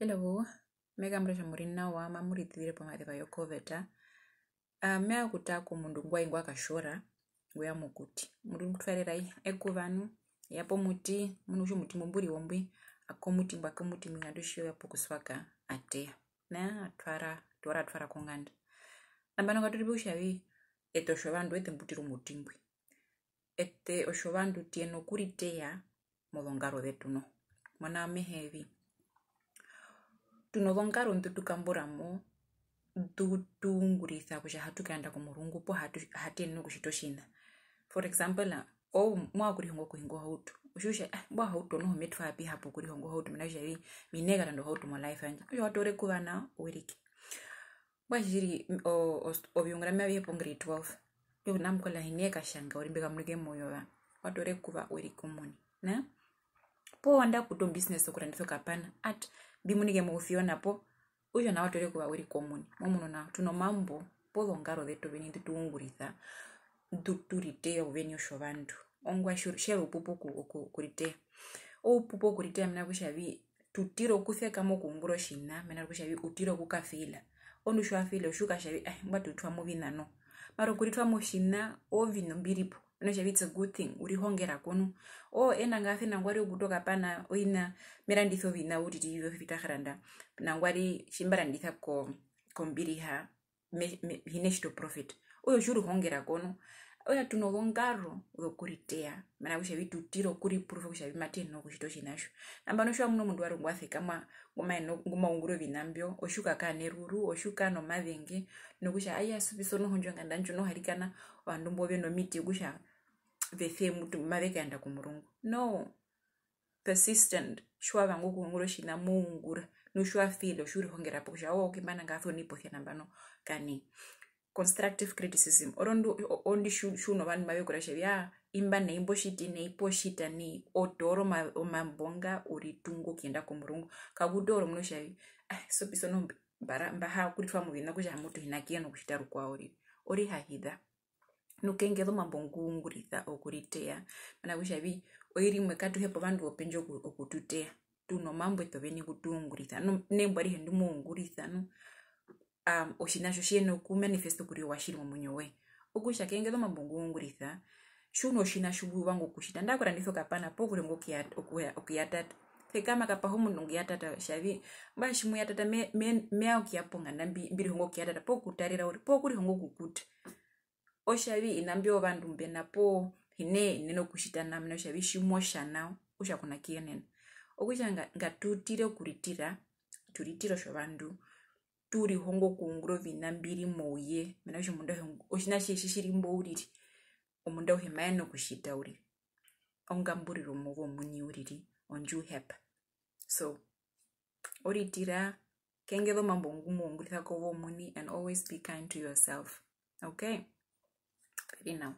hello mekamura zvamurina wa mamuridzire pamadeva yokoveta meakutako munhu nguva ingu akashora nguya mukuti muri kutfarirai ekuvanu yapo muti munhu ucho muti mumburi wombwi ako muti mbwa ko muti mwingandoshiyo yapo kuswaga ateya na atwara dora atwara konganda nambanonga tori be ushavi ete oshovandu ete mbutiro muti mbwi ete oshovandu tiye nokuri teya molongaro vetuno mwana wamehevi tunotha onkalo ntu tukambulamo tuungulitha kutya hatu kaenda komulungu po hatuyenene okushita oshina for example ou mwakulihonga okuhinga ohauto oshuusha ah, bwa ohauto noho metu faapi hapu okulihonga ohauto mina kutya mineeka nande ohauto molife yandje kutya watoole kuvana uwilike bwa shili oviungula mya viye po grade twelve yonamukola hinekashanga ulimbe kamulike muyova watoole kuva uwilike omuni na po onda kuta obusiness okulanditha okapana at thimunige muguciona po ucio na watu uriku wa wiri komuni mwamuno na tuno mambo potho ngaro thetu veni tutungulitha tuturitea uveni ucio vandu ongwa shela upupo kuritea upupo kuritea mena kushavi tutiro kutheka mukungulo shina mena kushavi utiro kukafila ondu ucio afile ucio ukashavi eh mbwa tutwa muvinano maro kuritwa mushina ovino mbiripo onoxavi its a good thing urihongera kuno o oh, enangafe nangwari okutoka pana oina miranditho vina utiti ivyo nangwari ximbaranditha ko kombiriha hine xito profit uyo xurihongera kuno oya tuno vonkarro zokuriteya mana kuxavi tutiro kuripurufa kuxavi mateno kuxito xinaxo nambano xwa muno mundu wari ngwathikama ngumaunguro vina mbyo oxukakaa neruru oxukaa nomavenge nokuxa aya suviso nohonjwanga ndanjo noharikana ovandu mbo ove nomiti kuxa vefee muti mave kuenda kumurungu no persistent shuwa vangu kuungura shina muungura noshuwa fiele shuri hongerapo kushawoke mananga athonipothenambano kani constructive criticism orondi shuno vanhu mavekura shavi ya ah, imba neimboshiti neiposhita ne odoro mambonga uri tungu kuenda kumurungu kakudoro muno shavi ah, sobisonombaha kuritwa muhina kushamutohinakiye nokushita rukwauri uri hahidha nokengelo mambo ngungurisa okuriteya mana kuchavi oirimwe katuhepo vandu openje okututeya tuno mambo tove nekutungurisa nembwarihe ndimoungurisa no um, oshinasho shiene okumanifesto kuriwa shiri momwenyo woye okutya kengelo mambo ngungurisa shuno oshina shuvuvanga okushita ndakurandisa okapana po vulenge okuyatata thekama kapaho munu ngeyatata shavi mbashimuyatata meya me, me okuya ponganda mbirihongo okuyatata pookutarira uri pookurihongo okukuta oxavi hina mbeo vandumbe napo hine hinene okuxita na mina oxavi ximo xana oxakunakiyenene okuxa nga tutire okuritira turitiro xo vandu turi hongo kuunguro vina mbiri mouye mina oxina xixi xirimbo uriri omundu auhe mayene okuxita uriri ongamburiro muvo omuni uriri onjuhepa so oritira kengelo mambo ngumo ongurisa kovo omuni and always be kind to yourself okay Good